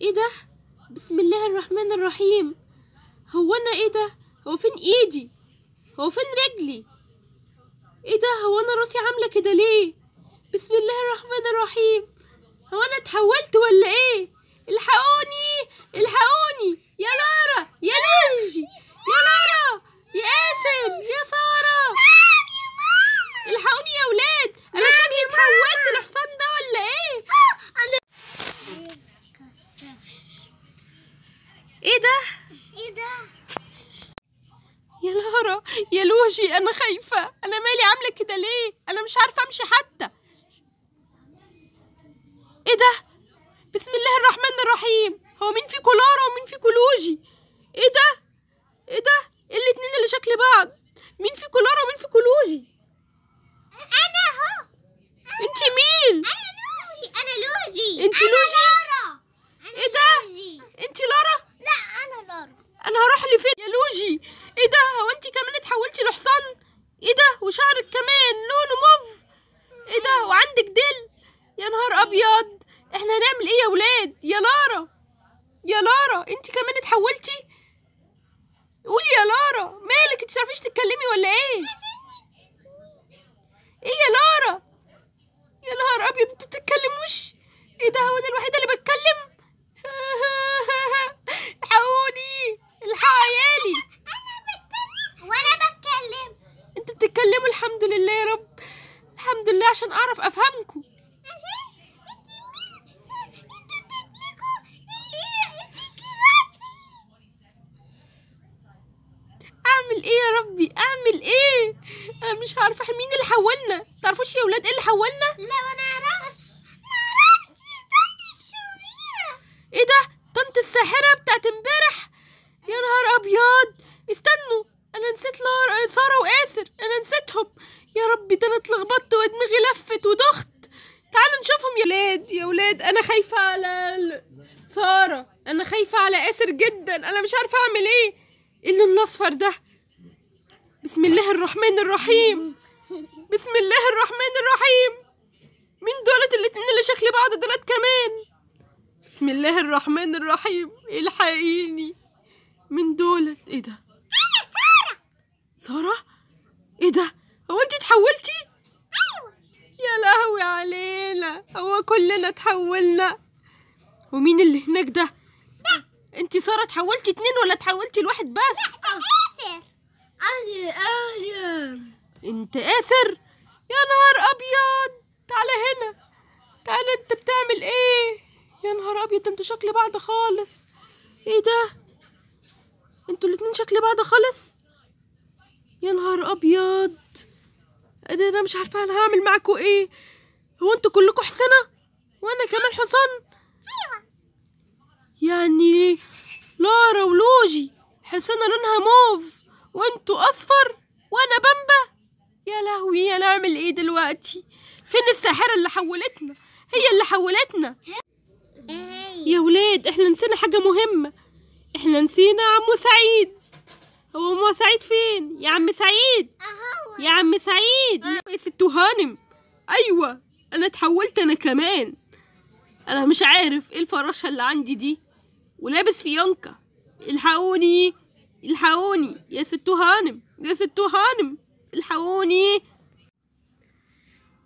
ايه ده بسم الله الرحمن الرحيم هو انا ايه ده هو فين ايدي هو فين رجلي ايه ده هو انا راسي عامله كده ليه بسم الله الرحمن الرحيم هو انا اتحولت ولا ايه الحقوني ايه ده ايه ده يا لارا يا لوجي انا خايفه انا مالي عامله كده ليه انا مش عارفه امشي حتى ايه ده بسم الله الرحمن الرحيم هو مين فيكو لارا ومين فيكو لوجي ايه ده ايه ده ايه الاتنين اللي شكل بعض مين فيكو لارا ومين فيكو لوجي انا اهو انت مين انا لوجي انا لوجي انت لوجي ايه ده انت لارا لا انا لارا انا هروح لفين يا لوجي ايه ده هو انت كمان اتحولتي لحصان ايه ده وشعرك كمان لونه موف ايه ده وعندك دل يا نهار ابيض احنا هنعمل ايه يا ولاد يا لارا يا لارا انت كمان اتحولتي قولي يا لارا بتتكلموا الحمد لله يا رب الحمد لله عشان اعرف افهمكم اعمل ايه يا ربي اعمل ايه انا مش عارفه مين اللي حولنا تعرفوش يا ولاد ايه اللي حولنا لا ما نعرفش ما نعرفش طنط ايه ده طنط الساحره بتاعت امبارح يا نهار ابيض استنوا انا نسيت لار ساره واسر انا نسيتهم يا ربي ده انا اتلخبطت ودماغي لفت ودخت تعالوا نشوفهم يا ولاد يا ولاد انا خايفه على ساره انا خايفه على اسر جدا انا مش عارفه اعمل ايه اللون الاصفر ده بسم الله الرحمن الرحيم بسم الله الرحمن الرحيم مين دولت الاتنين اللي شكل بعض دولت كمان بسم الله الرحمن الرحيم الحقيني من دولت ايه ده سارة ايه ده هو انت اتحولتي يا لهوي علينا هو كلنا اتحولنا ومين اللي هناك ده انت سارة اتحولتي اتنين ولا اتحولتي لواحد بس انا اهلا انت اسر يا نهار ابيض تعالى هنا تعالى انت بتعمل ايه يا نهار ابيض انتوا شكل بعض خالص ايه ده انتوا الاتنين شكل بعض خالص يا نهار ابيض انا انا مش عارفه انا هعمل معاكوا ايه هو انتوا كلكوا حسنه وانا كمان حصان يعني لارا ولوجي حسنه لونها موف وانتوا اصفر وانا بامبا يا لهوي يا نعمل ايه دلوقتي فين الساحره اللي حولتنا هي اللي حولتنا يا ولاد احنا نسينا حاجه مهمه احنا نسينا عمو سعيد هو سعيد فين يا عم سعيد يا عم سعيد يا أه. ست هانم ايوه انا اتحولت انا كمان انا مش عارف ايه الفراشه اللي عندي دي ولابس فيونكه الحقوني الحقوني يا ست هانم يا ست هانم الحقوني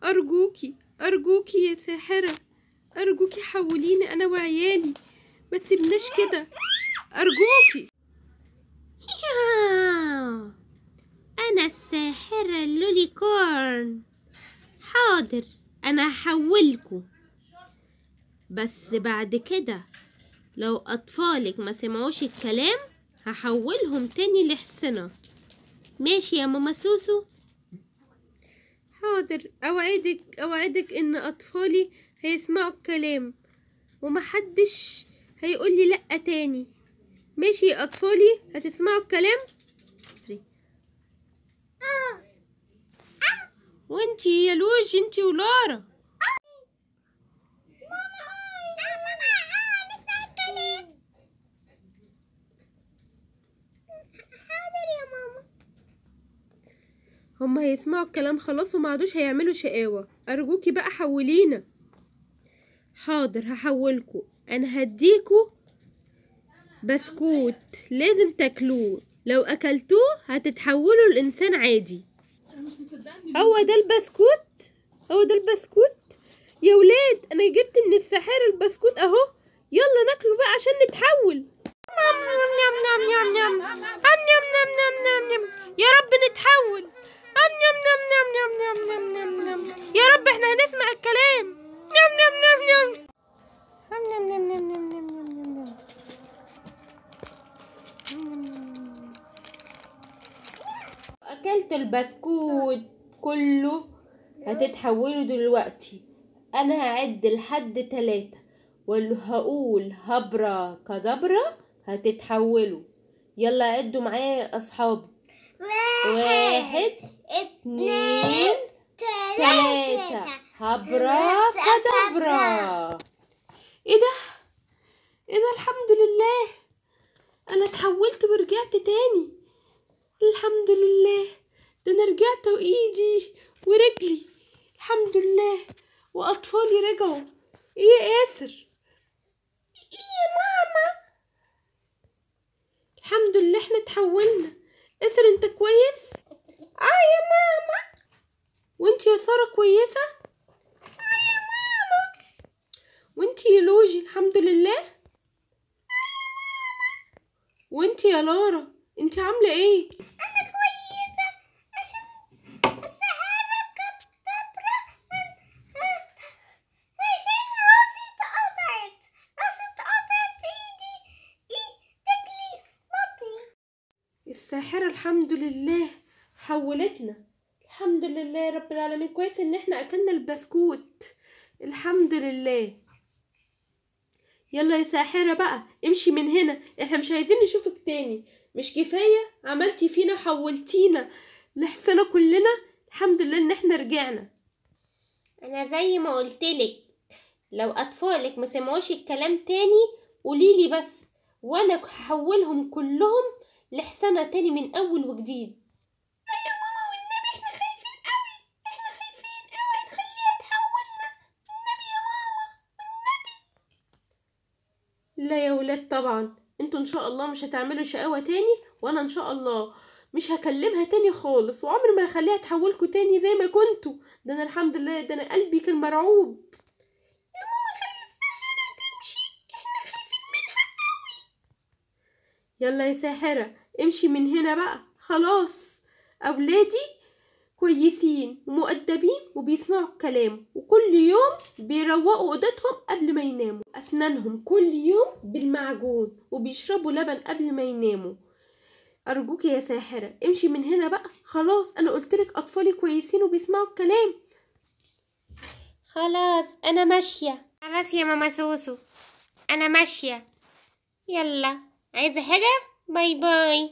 ارجوكي ارجوكي يا ساحره ارجوكي حوليني انا وعيالي ما تسيبناش كده ارجوكي أنا اللوليكورن حاضر أنا هحولكوا بس بعد كده لو أطفالك ما سمعوش الكلام هحولهم تاني لحسنة ماشي يا ماما سوسو حاضر أوعدك أوعدك إن أطفالي هيسمعوا الكلام ومحدش هيقولي لأ تاني ماشي يا أطفالي هتسمعوا الكلام وانتي يا لوج انتي ولورا هما هيسمعوا الكلام خلاص وما عادوش هيعملوا شقاوة أرجوكي بقى حولينا حاضر هحولكوا أنا هديكوا بسكوت لازم تاكلوه لو أكلتوه هتتحولوا لإنسان عادي هو ده البسكوت هو ده البسكوت يا ولاد أنا جبت من السحار البسكوت أهو يلا ناكله بقى عشان نتحول يا رب نتحول البسكوت كله هتتحولوا دلوقتي انا هعد لحد تلاتة وهقول هبرة كدبرة هتتحولوا يلا عدوا معايا يا اصحابي واحد اتنين تلاتة هبرة كدبرة ايه ده ايه ده الحمد لله انا اتحولت ورجعت تاني الحمد لله ده أنا رجعت وإيدي ورجلي الحمد لله وأطفالي رجعوا إيه يا ياسر إيه يا ماما الحمد لله إحنا اتحولنا ياسر أنت كويس؟ آه يا ماما وأنت يا سارة كويسة؟ آه يا ماما وأنت يا لوجي الحمد لله؟ آه يا ماما وأنت يا لارا أنت عاملة إيه؟ الساحرة الحمد لله حولتنا الحمد لله رب العالمين كويس ان احنا اكلنا البسكوت الحمد لله يلا يا ساحرة بقى امشي من هنا احنا مش عايزين نشوفك تاني مش كفاية عملتي فينا حولتينا لحسنا كلنا الحمد لله ان احنا رجعنا انا زي ما قلتلك لو اطفالك ما سمعوش الكلام تاني قوليلي بس وانا هحولهم كلهم لحسنة تاني من أول وجديد يا أيوة ماما والنبي احنا خايفين احنا خايفين تخليها تحولنا يا ماما والنبي لا يا ولاد طبعا انتوا ان شاء الله مش هتعملوا شقاوة تاني وانا ان شاء الله مش هكلمها تاني خالص وعمر ما هخليها تحولكوا تاني زي ما كنتوا ده انا الحمد لله ده انا قلبي كان مرعوب يلا يا ساحرة امشي من هنا بقى خلاص أولادي كويسين ومؤدبين وبيسمعوا الكلام وكل يوم بيروقوا اوضتهم قبل ما يناموا اسنانهم كل يوم بالمعجون وبيشربوا لبن قبل ما يناموا ارجوك يا ساحره امشي من هنا بقى خلاص انا قلتلك اطفالي كويسين وبيسمعوا الكلام خلاص انا ماشيه خلاص يا ماما سوسو انا ماشيه يلا عايزة حاجة باي باي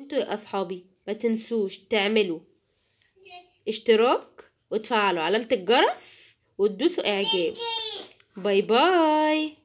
انتوا يا اصحابي ما تنسوش تعملوا اشتراك وتفعلوا علامة الجرس وتدوسوا اعجاب باي باي